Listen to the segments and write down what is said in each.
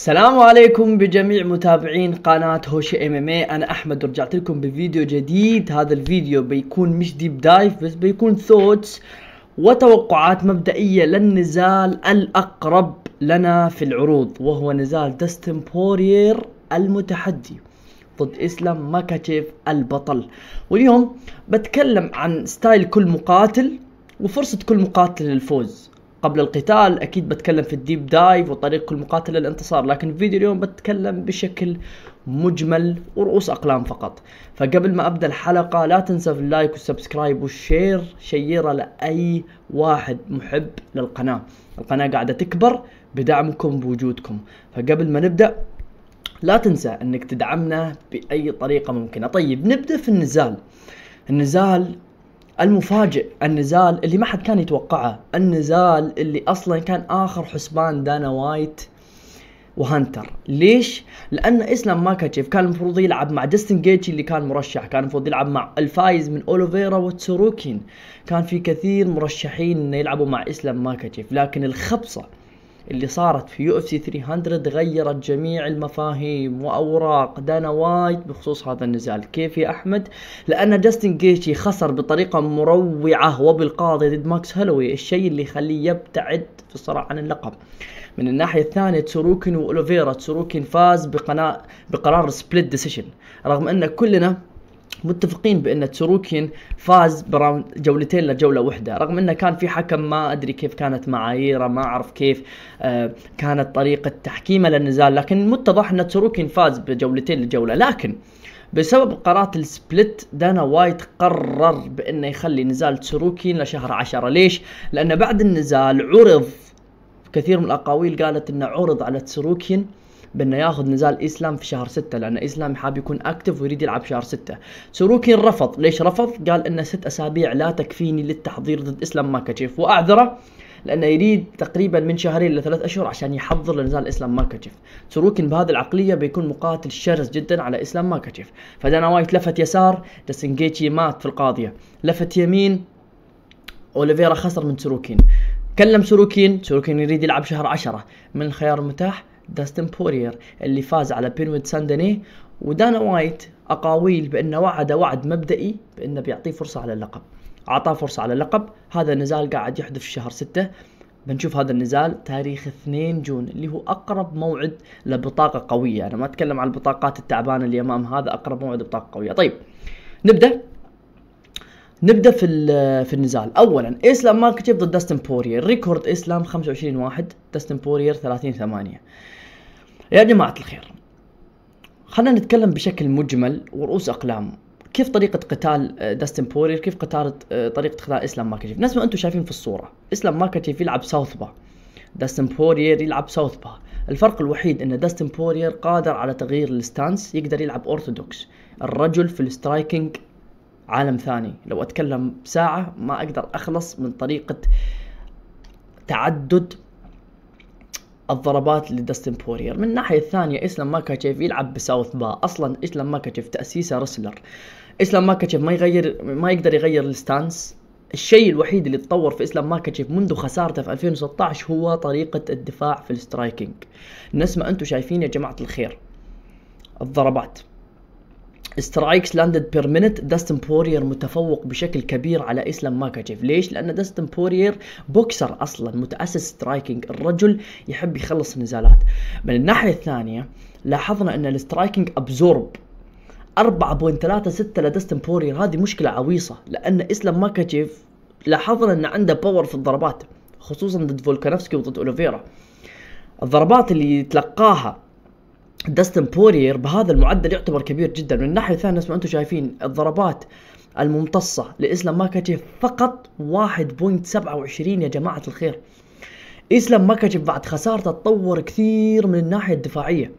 السلام عليكم بجميع متابعين قناة هوشي ام ام إيه. انا احمد ورجعت لكم بفيديو جديد هذا الفيديو بيكون مش ديب دايف بس بيكون ثوتس وتوقعات مبدئية للنزال الاقرب لنا في العروض وهو نزال داستن بورير المتحدي ضد اسلام ماكاتشيف البطل واليوم بتكلم عن ستايل كل مقاتل وفرصة كل مقاتل للفوز قبل القتال اكيد بتكلم في الديب دايف وطريق المقاتل للانتصار لكن في فيديو اليوم بتكلم بشكل مجمل ورؤوس اقلام فقط فقبل ما ابدا الحلقه لا تنسى في اللايك والسبسكرايب والشير شيره لاي واحد محب للقناه القناه قاعده تكبر بدعمكم بوجودكم فقبل ما نبدا لا تنسى انك تدعمنا باي طريقه ممكنه طيب نبدا في النزال النزال المفاجئ النزال اللي ما حد كان يتوقعه النزال اللي اصلا كان اخر حسبان دانا وايت وهانتر ليش لان اسلام ماكاتشيف كان المفروض يلعب مع جاستن جيتشي اللي كان مرشح كان المفروض يلعب مع الفايز من اوليفيرا وتسوروكين كان في كثير مرشحين انه يلعبوا مع اسلام ماكاتشيف لكن الخبصه اللي صارت في يو اف سي 300 غيرت جميع المفاهيم واوراق دانا وايت بخصوص هذا النزال كيف يا احمد لان جاستن جيتشي خسر بطريقه مروعه وبالقاضي ضد ماكس هالوي الشيء اللي يخليه يبتعد في الصراع عن اللقب من الناحيه الثانيه تسوروكن واوليفيرا تسوروكن فاز بقناة بقرار سبليت ديسيشن رغم ان كلنا متفقين بان تسوروكين فاز براوند جولتين لجوله واحده رغم انه كان في حكم ما ادري كيف كانت معاييره ما اعرف كيف آه، كانت طريقه تحكيمه للنزال لكن متضح ان تسوروكين فاز بجولتين لجوله لكن بسبب قرارات السبلت دانا وايت قرر بانه يخلي نزال تسوروكين لشهر عشرة ليش؟ لان بعد النزال عرض كثير من الاقاويل قالت انه عرض على تسوروكين بانه ياخذ نزال اسلام في شهر 6 لان اسلام حاب يكون اكتف ويريد يلعب شهر 6 سوروكين رفض ليش رفض قال ان ست اسابيع لا تكفيني للتحضير ضد اسلام ماكاتشيف واعذره لانه يريد تقريبا من شهرين لثلاث اشهر عشان يحضر لنزال اسلام ماكاتشيف سوروكين بهذه العقليه بيكون مقاتل شرس جدا على اسلام ماكاتشيف فدانا وايت لفت يسار تسنجيتشي مات في القاضيه لفت يمين اوليفيرا خسر من سوروكين كلم سوروكين سوروكين يريد يلعب شهر عشرة من الخيار المتاح داستن بورير اللي فاز على بينويد ساندني ودانا وايت اقاويل بانه وعد وعد مبدئي بانه بيعطيه فرصه على اللقب اعطاه فرصه على اللقب هذا النزال قاعد يحدث في شهر 6 بنشوف هذا النزال تاريخ 2 جون اللي هو اقرب موعد لبطاقه قويه انا ما اتكلم عن البطاقات التعبانه اللي امام هذا اقرب موعد بطاقه قويه طيب نبدا نبدا في في النزال اولا اسلام ماركتيف ضد داستن بورير ريكورد اسلام 25 1 داستن بورير 30 8 يا جماعة الخير خلينا نتكلم بشكل مجمل ورؤوس أقلام كيف طريقة قتال داستن آه، بورير كيف قتال آه، طريقة قتال اسلام ماكاتشيف نفس ما انتم شايفين في الصورة اسلام ماكاتشيف يلعب ساوث با داستن بورير يلعب ساوث با الفرق الوحيد ان داستن بورير قادر على تغيير الستانس يقدر يلعب اورثودوكس الرجل في السترايكينج عالم ثاني لو اتكلم ساعة ما اقدر اخلص من طريقة تعدد الضربات لداستن بورير من الناحية الثانية اسلام ماكاتشيف يلعب بساوث با اصلا اسلام ماكاتشيف تأسيسه رسلر اسلام ماكاتشيف ما يغير ما يقدر يغير الستانس الشيء الوحيد اللي تطور في اسلام ماكاتشيف منذ خسارته في 2016 هو طريقة الدفاع في السترايكينج نفس ما انتم شايفين يا جماعة الخير الضربات سترايكس لاندد بير مينت داستن بورير متفوق بشكل كبير على اسلام ماكاتشيف ليش لان داستن بورير بوكسر اصلا متاسس سترايكينج الرجل يحب يخلص نزالات من الناحيه الثانيه لاحظنا ان السترايكينج ابزورب 4.36 لداستن بورير هذه مشكله عويصه لان اسلام ماكاتشيف لاحظنا ان عنده باور في الضربات خصوصا ضد فولكانفسكي وضد اوليفيرا الضربات اللي يتلقاها داستن بورير بهذا المعدل يعتبر كبير جدا من الناحيه الثانيه نفس ما انتم شايفين الضربات الممتصه لاسلام ماكاتشيف فقط 1.27 يا جماعه الخير اسلام ماكاتشيف بعد خسارته تطور كثير من الناحيه الدفاعيه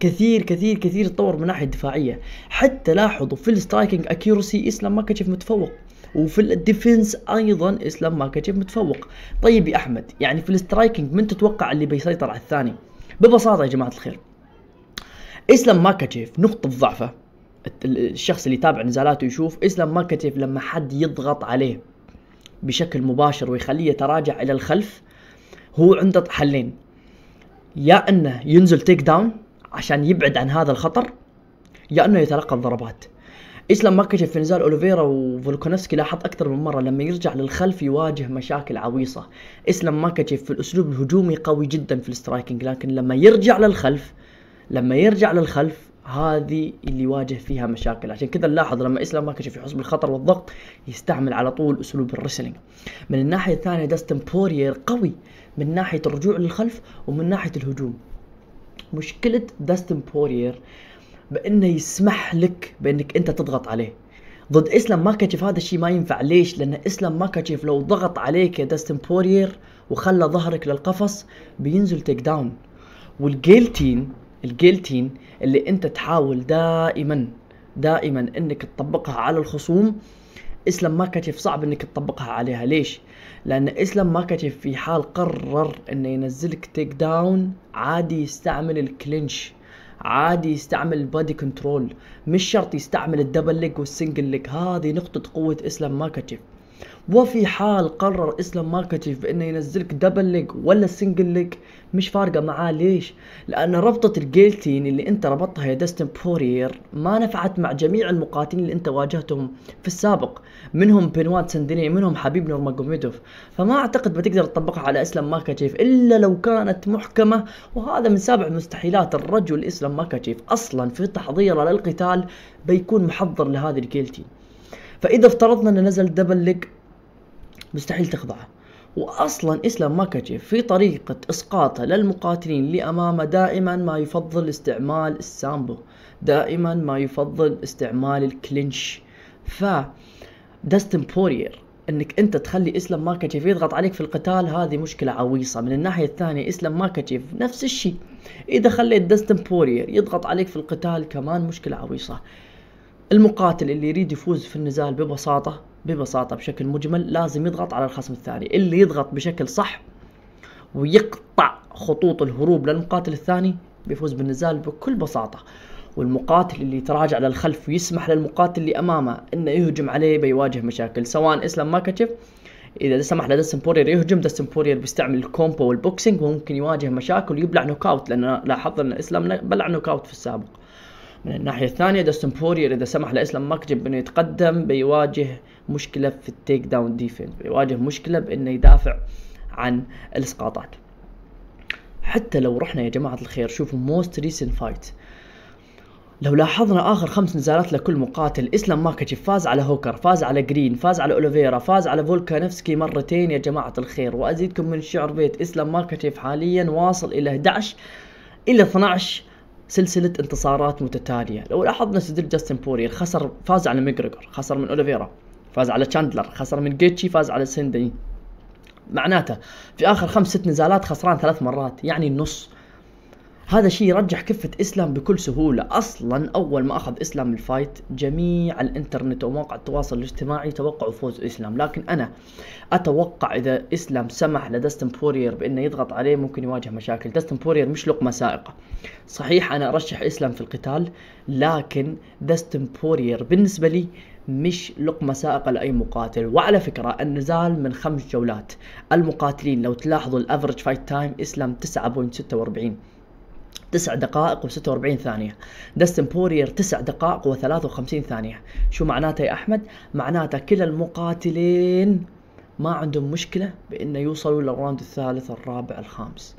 كثير كثير كثير تطور من الناحيه الدفاعيه حتى لاحظوا في السترايكنج اكيورسي اسلام ماكاتشيف متفوق وفي الديفنس ايضا اسلام ماكاتشيف متفوق طيب يا احمد يعني في السترايكنج من تتوقع اللي بيسيطر على الثاني ببساطه يا جماعه الخير اسلام ماكاتيف نقطة ضعفه الشخص اللي يتابع نزالاته يشوف اسلام ماكاتيف لما حد يضغط عليه بشكل مباشر ويخليه يتراجع الى الخلف هو عنده حلين يا انه ينزل تيك داون عشان يبعد عن هذا الخطر يا انه يتلقى الضربات اسلام ماكاتيف في نزال اوليفيرا وفولكونسكي لاحظ اكثر من مره لما يرجع للخلف يواجه مشاكل عويصه اسلام ماكاتيف في الاسلوب الهجومي قوي جدا في السترايكنج لكن لما يرجع للخلف لما يرجع للخلف هذه اللي يواجه فيها مشاكل عشان كذا نلاحظ لما اسلام ما كشف يحس بالخطر والضغط يستعمل على طول اسلوب الرسلينج من الناحيه الثانيه داستن بورير قوي من ناحيه الرجوع للخلف ومن ناحيه الهجوم مشكله داستن بورير بانه يسمح لك بانك انت تضغط عليه ضد اسلام كشف هذا الشيء ما ينفع ليش؟ لان اسلام كشف لو ضغط عليك يا داستن بورير وخلى ظهرك للقفص بينزل تيك داون والجيل تيم الجيلتين اللي انت تحاول دائما دائما انك تطبقها على الخصوم اسلم ما كتف صعب انك تطبقها عليها ليش لان اسلم ما كتف في حال قرر انه ينزلك تيك داون عادي يستعمل الكلينش عادي يستعمل البادي كنترول مش شرط يستعمل الدبل ليج والسنجل ليج هذه نقطة قوة اسلم ماكاتشيف وفي حال قرر اسلام ماركتيف بانه ينزلك دبل ليج ولا سنجل ليج مش فارقه معاه ليش؟ لان ربطه الجيلتين اللي انت ربطتها يا داستن بورير ما نفعت مع جميع المقاتلين اللي انت واجهتهم في السابق منهم بنوات سندني منهم حبيب نورماجوميدوف فما اعتقد بتقدر تطبقها على اسلام ماكاتشيف الا لو كانت محكمه وهذا من سابع مستحيلات الرجل اسلام ماكاتشيف اصلا في تحضيره للقتال بيكون محضر لهذه الجيلتين فاذا افترضنا انه نزل دبل ليج مستحيل تخضعه واصلا اسلام ماكاتشيف في طريقه اسقاطه للمقاتلين اللي امامه دائما ما يفضل استعمال السامبو دائما ما يفضل استعمال الكلينش ف داستن بورير انك انت تخلي اسلام ماكاتشيف يضغط عليك في القتال هذه مشكله عويصه من الناحيه الثانيه اسلام ماكاتشيف نفس الشيء اذا خليت داستن بورير يضغط عليك في القتال كمان مشكله عويصه المقاتل اللي يريد يفوز في النزال ببساطه ببساطة بشكل مجمل لازم يضغط على الخصم الثاني اللي يضغط بشكل صح ويقطع خطوط الهروب للمقاتل الثاني بيفوز بالنزال بكل بساطة والمقاتل اللي يتراجع للخلف ويسمح للمقاتل اللي امامه انه يهجم عليه بيواجه مشاكل سواء اسلم ماكاتشيف اذا سمح لدستن بورير يهجم دستن بورير بيستعمل الكومبو والبوكسينج وممكن يواجه مشاكل ويبلع نوك اوت لان ان اسلام بلع نوك اوت في السابق من الناحية الثانية داستن بورير إذا سمح لإسلام مكجب إنه يتقدم بيواجه مشكلة في التيك داون ديفنس بيواجه مشكلة بإنه يدافع عن الإسقاطات حتى لو رحنا يا جماعة الخير شوفوا موست ريسنت فايت لو لاحظنا اخر خمس نزالات لكل مقاتل اسلام ماكاتشيف فاز على هوكر فاز على جرين فاز على اوليفيرا فاز على فولكانفسكي مرتين يا جماعه الخير وازيدكم من الشعر بيت اسلام ماكاتشيف حاليا واصل الى 11 الى 12 سلسله انتصارات متتاليه لو لاحظنا سجل جاستن بورير خسر فاز على ميجريجور خسر من اوليفيرا فاز على تشاندلر خسر من جيتشي فاز على سندني معناته في اخر خمس ست نزالات خسران ثلاث مرات يعني النص هذا الشيء يرجح كفة اسلام بكل سهولة اصلا اول ما اخذ اسلام الفايت جميع الانترنت ومواقع التواصل الاجتماعي توقعوا فوز اسلام لكن انا اتوقع اذا اسلام سمح لدستن بورير بانه يضغط عليه ممكن يواجه مشاكل دستن بورير مش لقمة سائقة صحيح انا ارشح اسلام في القتال لكن دستن بورير بالنسبة لي مش لقمة سائقة لأي مقاتل وعلى فكرة النزال من خمس جولات المقاتلين لو تلاحظوا الأفرج فايت تايم إسلام 9.46 تسع دقائق و46 ثانية داستن بورير تسع دقائق و53 ثانية شو معناته يا أحمد؟ معناته كلا المقاتلين ما عندهم مشكلة بأنه يوصلوا للراوند الثالث الرابع الخامس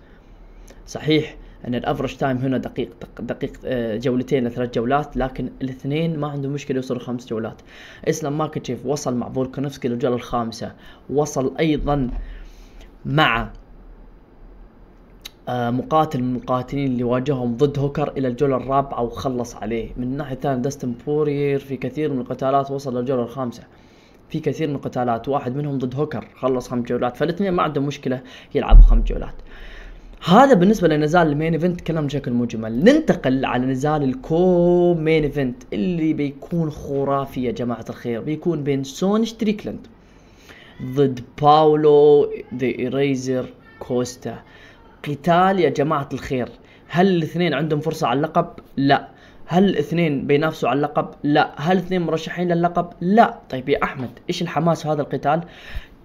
صحيح ان الافرج تايم هنا دقيق دقيق آه، جولتين لثلاث جولات لكن الاثنين ما عندهم مشكله يوصلوا خمس جولات اسلام ماكتشيف وصل مع فولكانوفسكي للجوله الخامسه وصل ايضا مع آه، مقاتل من المقاتلين اللي واجههم ضد هوكر الى الجولة الرابعة وخلص عليه من الناحية الثانية داستن بورير في كثير من القتالات وصل للجولة الخامسة في كثير من القتالات واحد منهم ضد هوكر خلص خمس جولات فالاثنين ما عندهم مشكلة يلعبوا خمس جولات هذا بالنسبة لنزال المين ايفنت كلام بشكل مجمل ننتقل على نزال الكو مين ايفنت اللي بيكون خرافي يا جماعة الخير بيكون بين سون شتريكلند ضد باولو ذا ايريزر كوستا قتال يا جماعة الخير هل الاثنين عندهم فرصة على اللقب؟ لا هل الاثنين بينافسوا على اللقب؟ لا هل الاثنين مرشحين لللقب؟ لا طيب يا أحمد إيش الحماس هذا القتال؟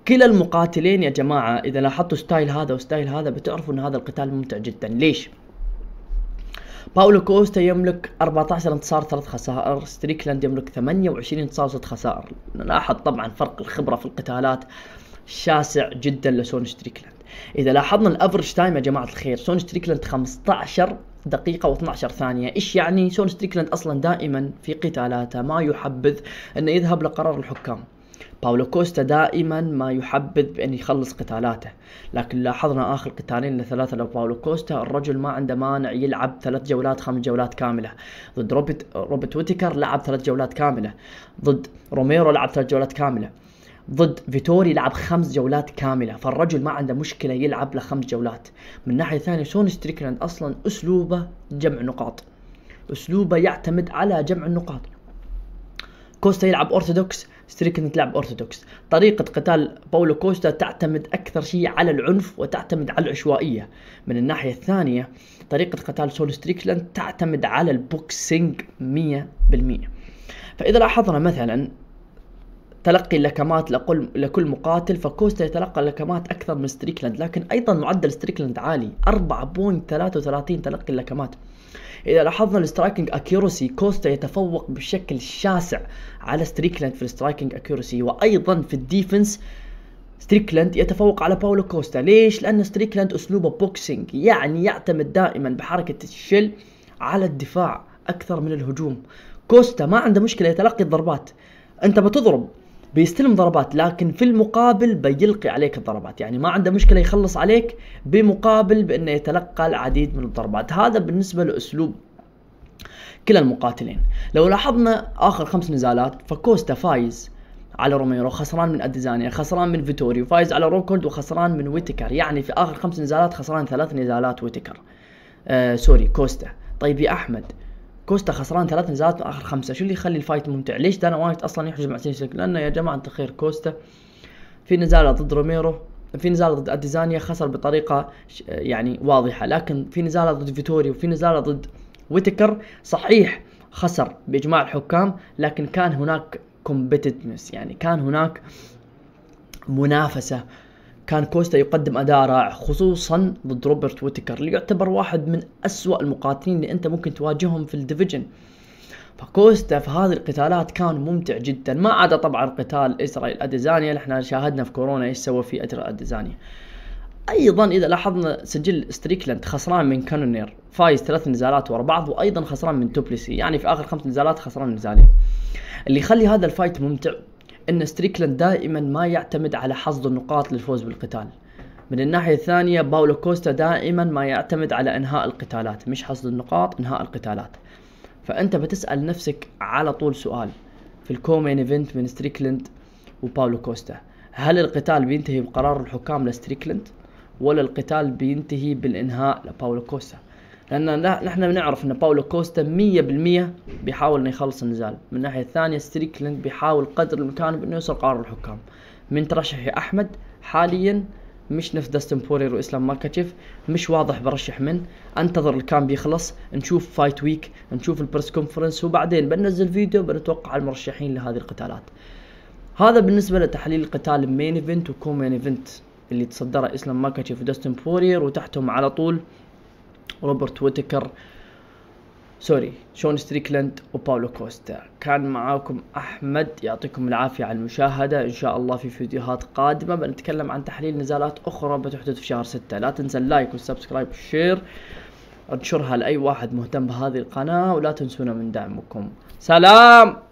كلا المقاتلين يا جماعة إذا لاحظتوا ستايل هذا وستايل هذا بتعرفوا أن هذا القتال ممتع جدا ليش؟ باولو كوستا يملك 14 انتصار ثلاث خسائر ستريكلاند يملك 28 انتصار وست خسائر نلاحظ طبعا فرق الخبرة في القتالات شاسع جدا لسون ستريكلاند اذا لاحظنا الافرج تايم يا جماعه الخير سون ستريكلاند 15 دقيقة و12 ثانية، ايش يعني؟ سون ستريكلاند اصلا دائما في قتالاته ما يحبذ انه يذهب لقرار الحكام. باولو كوستا دائما ما يحبذ بأن يخلص قتالاته لكن لاحظنا آخر قتالين لثلاثة لباولو كوستا الرجل ما عنده مانع يلعب ثلاث جولات خمس جولات كاملة ضد روبرت روبرت ويتكر لعب ثلاث جولات كاملة ضد روميرو لعب ثلاث جولات كاملة ضد فيتوري لعب خمس جولات كامله فالرجل ما عنده مشكله يلعب لخمس جولات من ناحيه ثانيه سون ستريكلاند اصلا اسلوبه جمع نقاط اسلوبه يعتمد على جمع النقاط كوستا يلعب اورثودوكس ستريكلاند تلعب اورثودوكس طريقه قتال باولو كوستا تعتمد اكثر شيء على العنف وتعتمد على العشوائيه من الناحيه الثانيه طريقه قتال سول ستريكلاند تعتمد على البوكسينج 100% فاذا لاحظنا مثلا تلقي اللكمات لكل لكل مقاتل فكوستا يتلقى اللكمات اكثر من ستريكلاند لكن ايضا معدل ستريكلاند عالي 4.33 تلقي اللكمات اذا لاحظنا السترايكنج اكيروسي كوستا يتفوق بشكل شاسع على ستريكلاند في السترايكنج اكيروسي وايضا في الديفنس ستريكلاند يتفوق على باولو كوستا ليش لان ستريكلاند اسلوبه بوكسينج يعني يعتمد دائما بحركه الشل على الدفاع اكثر من الهجوم كوستا ما عنده مشكله يتلقي الضربات انت بتضرب بيستلم ضربات لكن في المقابل بيلقي عليك الضربات يعني ما عنده مشكله يخلص عليك بمقابل بانه يتلقى العديد من الضربات هذا بالنسبه لاسلوب كلا المقاتلين لو لاحظنا اخر خمس نزالات فكوستا فايز على روميرو خسران من اديزانيا خسران من فيتوري وفايز على روكولد وخسران من ويتكر يعني في اخر خمس نزالات خسران ثلاث نزالات ويتكر آه سوري كوستا طيب يا احمد كوستا خسران ثلاث نزالات من اخر خمسه شو اللي يخلي الفايت ممتع ليش دانا وايت اصلا يحجز مع سينشيك؟ لانه يا جماعه خير كوستا في نزاله ضد روميرو في نزال ضد اديزانيا خسر بطريقه يعني واضحه لكن في نزال ضد فيتوري وفي نزال ضد ويتكر صحيح خسر باجماع الحكام لكن كان هناك كومبتتنس يعني كان هناك منافسه كان كوستا يقدم اداء رائع خصوصا ضد روبرت ويتكر اللي يعتبر واحد من اسوا المقاتلين اللي انت ممكن تواجههم في الديفيجن فكوستا في هذه القتالات كان ممتع جدا ما عدا طبعا قتال اسرائيل اديزانيا اللي احنا شاهدنا في كورونا ايش سوى في اسرائيل اديزانيا ايضا اذا لاحظنا سجل ستريكلاند خسران من كانونير فايز ثلاث نزالات ورا بعض وايضا خسران من توبليسي يعني في اخر خمس نزالات خسران نزالين اللي يخلي هذا الفايت ممتع أن ستريكلاند دائما ما يعتمد على حصد النقاط للفوز بالقتال من الناحية الثانية باولو كوستا دائما ما يعتمد على انهاء القتالات مش حصد النقاط انهاء القتالات فانت بتسأل نفسك على طول سؤال في الكومين ايفنت من ستريكلاند وباولو كوستا هل القتال بينتهي بقرار الحكام لستريكلاند ولا القتال بينتهي بالانهاء لباولو كوستا لان نحن بنعرف ان باولو كوستا 100% بيحاول انه يخلص النزال من الناحيه الثانيه ستريكلند بيحاول قدر الامكان انه يوصل قرار الحكام من ترشح احمد حاليا مش نفس داستن بورير واسلام ماركاتشيف مش واضح برشح من انتظر الكام بيخلص نشوف فايت ويك نشوف البرس كونفرنس وبعدين بننزل فيديو بنتوقع المرشحين لهذه القتالات هذا بالنسبه لتحليل القتال المين ايفنت وكومين ايفنت اللي تصدره اسلام ماركاتشيف وداستن بورير وتحتهم على طول روبرت ويتكر سوري شون ستريكلاند وباولو كوستا كان معاكم احمد يعطيكم العافيه على المشاهده ان شاء الله في فيديوهات قادمه بنتكلم عن تحليل نزالات اخرى بتحدث في شهر ستة لا تنسى اللايك والسبسكرايب والشير انشرها لاي واحد مهتم بهذه القناه ولا تنسونا من دعمكم سلام